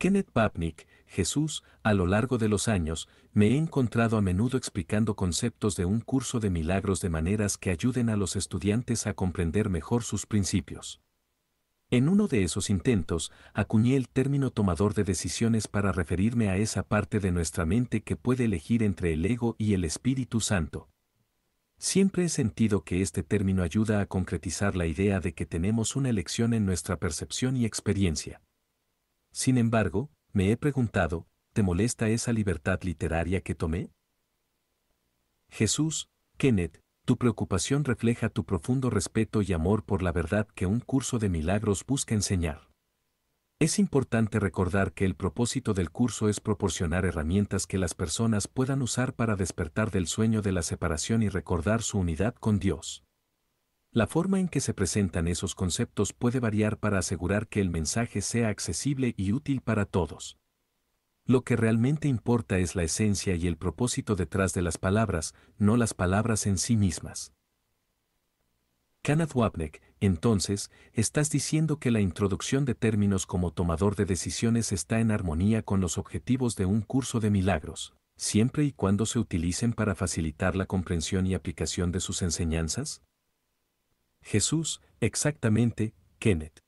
Kenneth Papnik, Jesús, a lo largo de los años, me he encontrado a menudo explicando conceptos de un curso de milagros de maneras que ayuden a los estudiantes a comprender mejor sus principios. En uno de esos intentos, acuñé el término tomador de decisiones para referirme a esa parte de nuestra mente que puede elegir entre el ego y el Espíritu Santo. Siempre he sentido que este término ayuda a concretizar la idea de que tenemos una elección en nuestra percepción y experiencia. Sin embargo, me he preguntado, ¿te molesta esa libertad literaria que tomé? Jesús, Kenneth, tu preocupación refleja tu profundo respeto y amor por la verdad que un curso de milagros busca enseñar. Es importante recordar que el propósito del curso es proporcionar herramientas que las personas puedan usar para despertar del sueño de la separación y recordar su unidad con Dios. La forma en que se presentan esos conceptos puede variar para asegurar que el mensaje sea accesible y útil para todos. Lo que realmente importa es la esencia y el propósito detrás de las palabras, no las palabras en sí mismas. Kenneth Wapnick, entonces, estás diciendo que la introducción de términos como tomador de decisiones está en armonía con los objetivos de un curso de milagros, siempre y cuando se utilicen para facilitar la comprensión y aplicación de sus enseñanzas? Jesús, exactamente, Kenneth.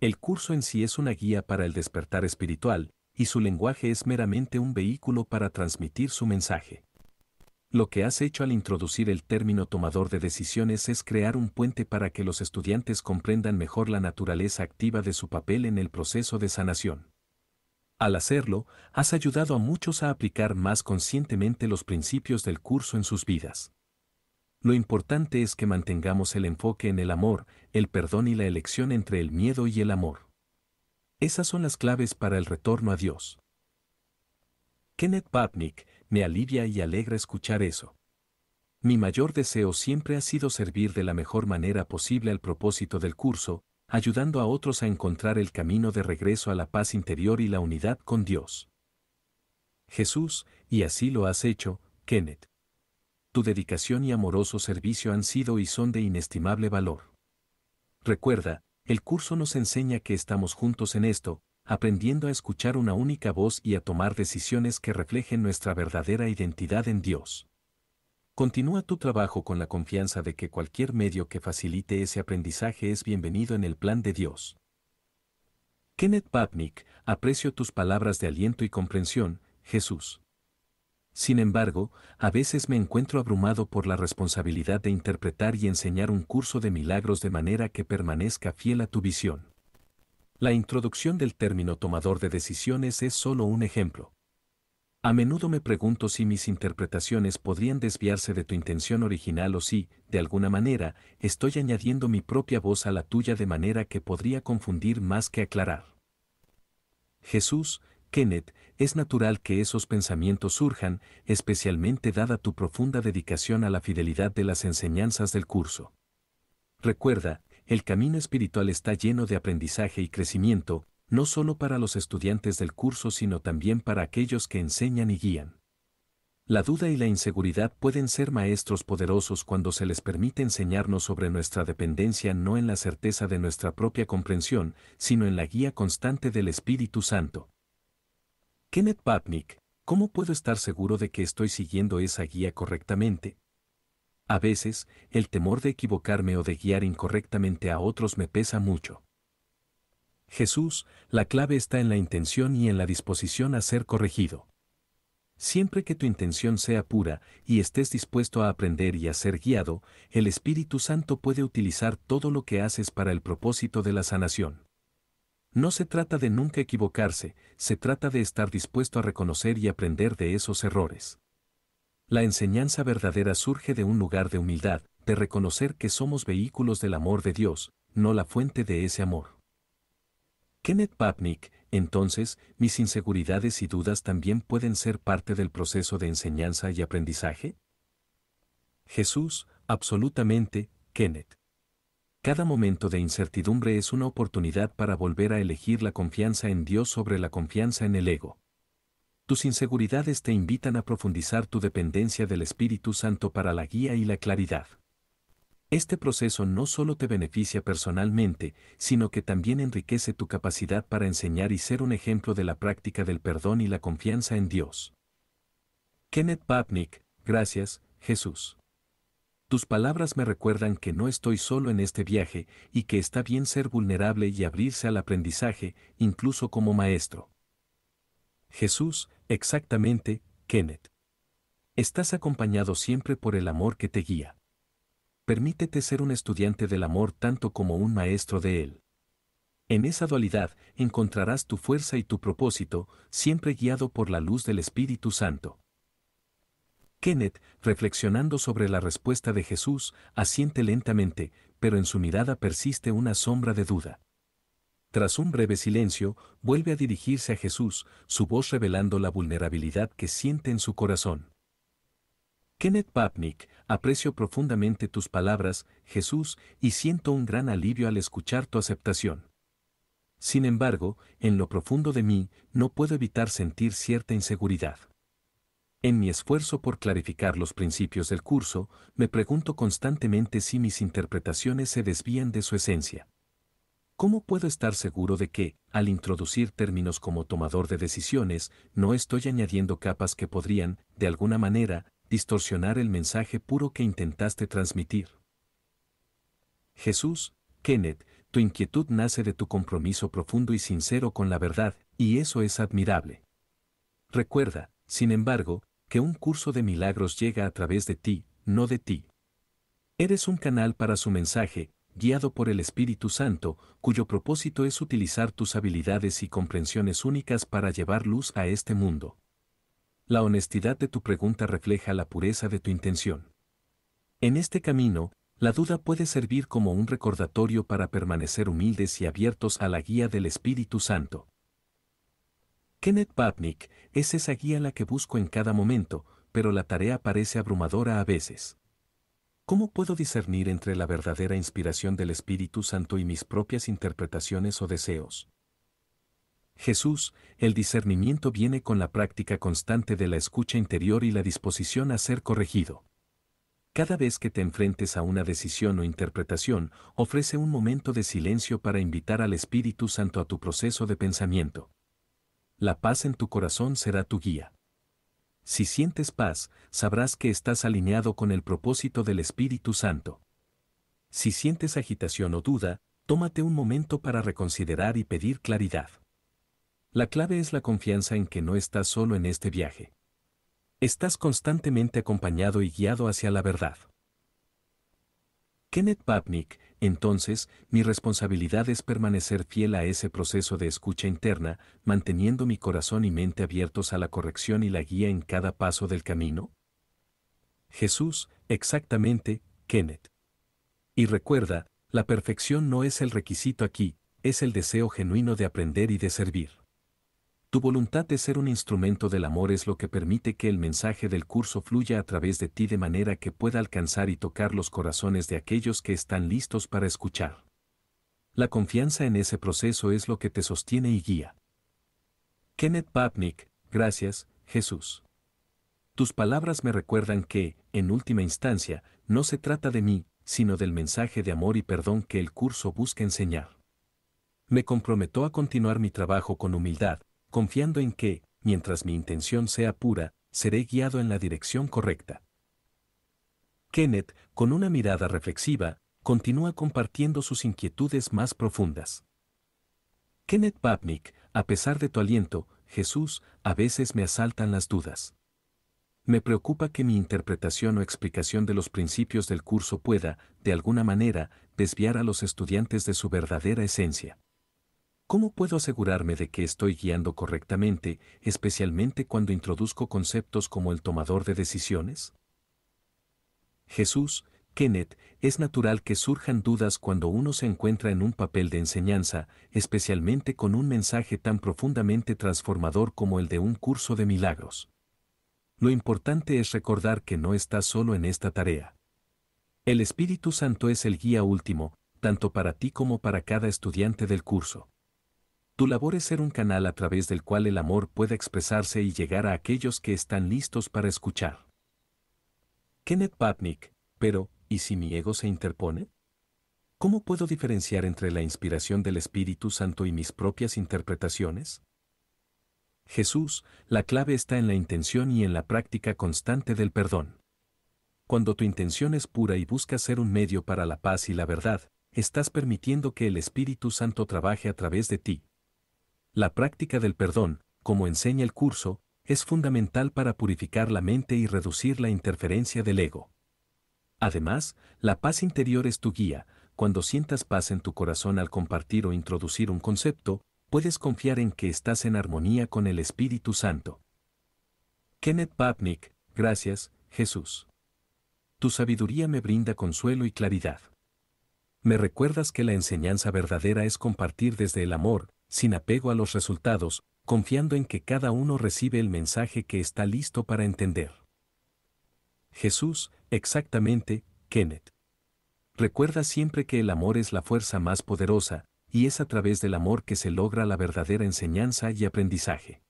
El curso en sí es una guía para el despertar espiritual, y su lenguaje es meramente un vehículo para transmitir su mensaje. Lo que has hecho al introducir el término tomador de decisiones es crear un puente para que los estudiantes comprendan mejor la naturaleza activa de su papel en el proceso de sanación. Al hacerlo, has ayudado a muchos a aplicar más conscientemente los principios del curso en sus vidas. Lo importante es que mantengamos el enfoque en el amor, el perdón y la elección entre el miedo y el amor. Esas son las claves para el retorno a Dios. Kenneth Papnick, me alivia y alegra escuchar eso. Mi mayor deseo siempre ha sido servir de la mejor manera posible al propósito del curso, ayudando a otros a encontrar el camino de regreso a la paz interior y la unidad con Dios. Jesús, y así lo has hecho, Kenneth tu dedicación y amoroso servicio han sido y son de inestimable valor. Recuerda, el curso nos enseña que estamos juntos en esto, aprendiendo a escuchar una única voz y a tomar decisiones que reflejen nuestra verdadera identidad en Dios. Continúa tu trabajo con la confianza de que cualquier medio que facilite ese aprendizaje es bienvenido en el plan de Dios. Kenneth Papnick, aprecio tus palabras de aliento y comprensión, Jesús. Sin embargo, a veces me encuentro abrumado por la responsabilidad de interpretar y enseñar un curso de milagros de manera que permanezca fiel a tu visión. La introducción del término tomador de decisiones es solo un ejemplo. A menudo me pregunto si mis interpretaciones podrían desviarse de tu intención original o si, de alguna manera, estoy añadiendo mi propia voz a la tuya de manera que podría confundir más que aclarar. Jesús, Kenneth, es natural que esos pensamientos surjan, especialmente dada tu profunda dedicación a la fidelidad de las enseñanzas del curso. Recuerda, el camino espiritual está lleno de aprendizaje y crecimiento, no solo para los estudiantes del curso, sino también para aquellos que enseñan y guían. La duda y la inseguridad pueden ser maestros poderosos cuando se les permite enseñarnos sobre nuestra dependencia no en la certeza de nuestra propia comprensión, sino en la guía constante del Espíritu Santo. Kenneth Papnik, ¿cómo puedo estar seguro de que estoy siguiendo esa guía correctamente? A veces, el temor de equivocarme o de guiar incorrectamente a otros me pesa mucho. Jesús, la clave está en la intención y en la disposición a ser corregido. Siempre que tu intención sea pura y estés dispuesto a aprender y a ser guiado, el Espíritu Santo puede utilizar todo lo que haces para el propósito de la sanación. No se trata de nunca equivocarse, se trata de estar dispuesto a reconocer y aprender de esos errores. La enseñanza verdadera surge de un lugar de humildad, de reconocer que somos vehículos del amor de Dios, no la fuente de ese amor. Kenneth Papnick, entonces, mis inseguridades y dudas también pueden ser parte del proceso de enseñanza y aprendizaje? Jesús, absolutamente, Kenneth. Cada momento de incertidumbre es una oportunidad para volver a elegir la confianza en Dios sobre la confianza en el ego. Tus inseguridades te invitan a profundizar tu dependencia del Espíritu Santo para la guía y la claridad. Este proceso no solo te beneficia personalmente, sino que también enriquece tu capacidad para enseñar y ser un ejemplo de la práctica del perdón y la confianza en Dios. Kenneth Babnick, gracias, Jesús. Tus palabras me recuerdan que no estoy solo en este viaje y que está bien ser vulnerable y abrirse al aprendizaje, incluso como maestro. Jesús, exactamente, Kenneth. Estás acompañado siempre por el amor que te guía. Permítete ser un estudiante del amor tanto como un maestro de él. En esa dualidad encontrarás tu fuerza y tu propósito, siempre guiado por la luz del Espíritu Santo. Kenneth, reflexionando sobre la respuesta de Jesús, asiente lentamente, pero en su mirada persiste una sombra de duda. Tras un breve silencio, vuelve a dirigirse a Jesús, su voz revelando la vulnerabilidad que siente en su corazón. Kenneth Papnik, aprecio profundamente tus palabras, Jesús, y siento un gran alivio al escuchar tu aceptación. Sin embargo, en lo profundo de mí, no puedo evitar sentir cierta inseguridad. En mi esfuerzo por clarificar los principios del curso, me pregunto constantemente si mis interpretaciones se desvían de su esencia. ¿Cómo puedo estar seguro de que, al introducir términos como tomador de decisiones, no estoy añadiendo capas que podrían, de alguna manera, distorsionar el mensaje puro que intentaste transmitir? Jesús, Kenneth, tu inquietud nace de tu compromiso profundo y sincero con la verdad, y eso es admirable. Recuerda, sin embargo, que un curso de milagros llega a través de ti, no de ti. Eres un canal para su mensaje, guiado por el Espíritu Santo, cuyo propósito es utilizar tus habilidades y comprensiones únicas para llevar luz a este mundo. La honestidad de tu pregunta refleja la pureza de tu intención. En este camino, la duda puede servir como un recordatorio para permanecer humildes y abiertos a la guía del Espíritu Santo. Kenneth Babnick, es esa guía la que busco en cada momento, pero la tarea parece abrumadora a veces. ¿Cómo puedo discernir entre la verdadera inspiración del Espíritu Santo y mis propias interpretaciones o deseos? Jesús, el discernimiento viene con la práctica constante de la escucha interior y la disposición a ser corregido. Cada vez que te enfrentes a una decisión o interpretación, ofrece un momento de silencio para invitar al Espíritu Santo a tu proceso de pensamiento la paz en tu corazón será tu guía. Si sientes paz, sabrás que estás alineado con el propósito del Espíritu Santo. Si sientes agitación o duda, tómate un momento para reconsiderar y pedir claridad. La clave es la confianza en que no estás solo en este viaje. Estás constantemente acompañado y guiado hacia la verdad. Kenneth Papnik, entonces, mi responsabilidad es permanecer fiel a ese proceso de escucha interna, manteniendo mi corazón y mente abiertos a la corrección y la guía en cada paso del camino. Jesús, exactamente, Kenneth. Y recuerda, la perfección no es el requisito aquí, es el deseo genuino de aprender y de servir. Tu voluntad de ser un instrumento del amor es lo que permite que el mensaje del curso fluya a través de ti de manera que pueda alcanzar y tocar los corazones de aquellos que están listos para escuchar. La confianza en ese proceso es lo que te sostiene y guía. Kenneth Papnik, gracias, Jesús. Tus palabras me recuerdan que, en última instancia, no se trata de mí, sino del mensaje de amor y perdón que el curso busca enseñar. Me comprometo a continuar mi trabajo con humildad, confiando en que, mientras mi intención sea pura, seré guiado en la dirección correcta. Kenneth, con una mirada reflexiva, continúa compartiendo sus inquietudes más profundas. Kenneth Babnick, a pesar de tu aliento, Jesús, a veces me asaltan las dudas. Me preocupa que mi interpretación o explicación de los principios del curso pueda, de alguna manera, desviar a los estudiantes de su verdadera esencia. ¿Cómo puedo asegurarme de que estoy guiando correctamente, especialmente cuando introduzco conceptos como el tomador de decisiones? Jesús, Kenneth, es natural que surjan dudas cuando uno se encuentra en un papel de enseñanza, especialmente con un mensaje tan profundamente transformador como el de un curso de milagros. Lo importante es recordar que no estás solo en esta tarea. El Espíritu Santo es el guía último, tanto para ti como para cada estudiante del curso. Tu labor es ser un canal a través del cual el amor pueda expresarse y llegar a aquellos que están listos para escuchar. Kenneth Patnick, pero, ¿y si mi ego se interpone? ¿Cómo puedo diferenciar entre la inspiración del Espíritu Santo y mis propias interpretaciones? Jesús, la clave está en la intención y en la práctica constante del perdón. Cuando tu intención es pura y busca ser un medio para la paz y la verdad, estás permitiendo que el Espíritu Santo trabaje a través de ti, la práctica del perdón, como enseña el curso, es fundamental para purificar la mente y reducir la interferencia del ego. Además, la paz interior es tu guía. Cuando sientas paz en tu corazón al compartir o introducir un concepto, puedes confiar en que estás en armonía con el Espíritu Santo. Kenneth Papnick, gracias, Jesús. Tu sabiduría me brinda consuelo y claridad. Me recuerdas que la enseñanza verdadera es compartir desde el amor, sin apego a los resultados, confiando en que cada uno recibe el mensaje que está listo para entender. Jesús, exactamente, Kenneth. Recuerda siempre que el amor es la fuerza más poderosa, y es a través del amor que se logra la verdadera enseñanza y aprendizaje.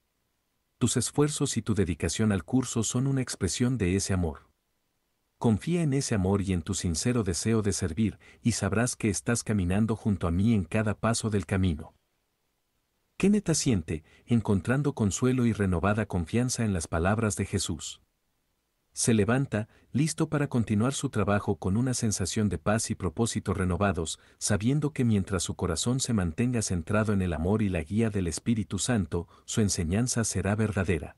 Tus esfuerzos y tu dedicación al curso son una expresión de ese amor. Confía en ese amor y en tu sincero deseo de servir, y sabrás que estás caminando junto a mí en cada paso del camino neta siente, encontrando consuelo y renovada confianza en las palabras de Jesús. Se levanta, listo para continuar su trabajo con una sensación de paz y propósito renovados, sabiendo que mientras su corazón se mantenga centrado en el amor y la guía del Espíritu Santo, su enseñanza será verdadera.